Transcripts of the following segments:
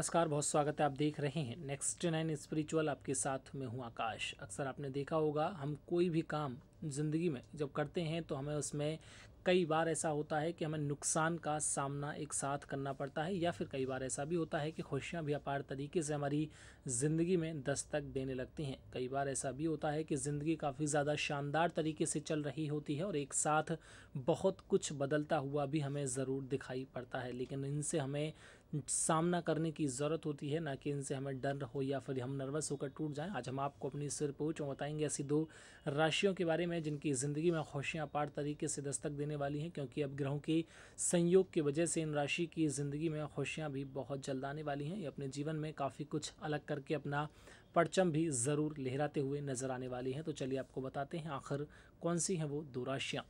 नमस्कार बहुत स्वागत है आप देख रहे हैं नेक्स्ट नाइन स्पिरिचुअल आपके साथ में हूँ आकाश अक्सर आपने देखा होगा हम कोई भी काम ज़िंदगी में जब करते हैं तो हमें उसमें कई बार ऐसा होता है कि हमें नुकसान का सामना एक साथ करना पड़ता है या फिर कई बार ऐसा भी होता है कि खुशियाँ भी अपार तरीके से हमारी ज़िंदगी में दस्तक देने लगती हैं कई बार ऐसा भी होता है कि ज़िंदगी काफ़ी ज़्यादा शानदार तरीके से चल रही होती है और एक साथ बहुत कुछ बदलता हुआ भी हमें ज़रूर दिखाई पड़ता है लेकिन इनसे हमें सामना करने की ज़रूरत होती है ना कि इनसे हमें डर हो या फिर हम नर्वस होकर टूट जाएं आज हम आपको अपनी सिर पूछ बताएंगे ऐसी दो राशियों के बारे में जिनकी ज़िंदगी में खुशियाँ अपार तरीके से दस्तक देने देने वाली हैं क्योंकि अब ग्रहों के संयोग की वजह से इन राशि की ज़िंदगी में खुशियाँ भी बहुत जल्द आने वाली हैं ये अपने जीवन में काफ़ी कुछ अलग करके अपना परचम भी ज़रूर लहराते हुए नज़र आने वाली हैं तो चलिए आपको बताते हैं आखिर कौन सी हैं वो दो राशियाँ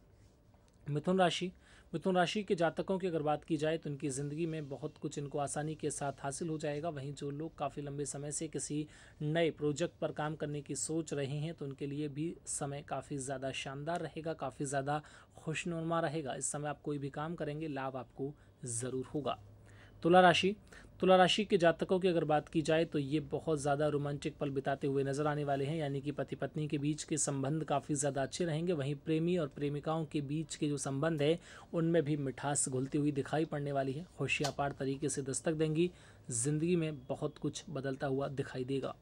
मिथुन राशि मिथुन राशि के जातकों की अगर बात की जाए तो इनकी ज़िंदगी में बहुत कुछ इनको आसानी के साथ हासिल हो जाएगा वहीं जो लोग काफ़ी लंबे समय से किसी नए प्रोजेक्ट पर काम करने की सोच रहे हैं तो उनके लिए भी समय काफ़ी ज़्यादा शानदार रहेगा काफ़ी ज़्यादा खुशनुमा रहेगा इस समय आप कोई भी काम करेंगे लाभ आपको ज़रूर होगा तुला राशि तुला राशि के जातकों की अगर बात की जाए तो ये बहुत ज़्यादा रोमांचक पल बिताते हुए नजर आने वाले हैं यानी कि पति पत्नी के बीच के संबंध काफ़ी ज़्यादा अच्छे रहेंगे वहीं प्रेमी और प्रेमिकाओं के बीच के जो संबंध है उनमें भी मिठास घुलती हुई दिखाई पड़ने वाली है होशियापार तरीके से दस्तक देंगी ज़िंदगी में बहुत कुछ बदलता हुआ दिखाई देगा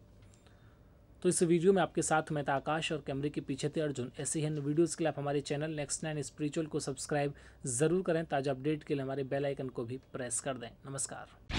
तो इस वीडियो में आपके साथ मैं था आकाश और कैमरे के पीछे थे अर्जुन ऐसे ही वीडियोज़ के लिए आप हमारे चैनल नेक्स्ट नाइन स्पिरिचुअल को सब्सक्राइब ज़रूर करें ताज़ा अपडेट के लिए हमारे बेल आइकन को भी प्रेस कर दें नमस्कार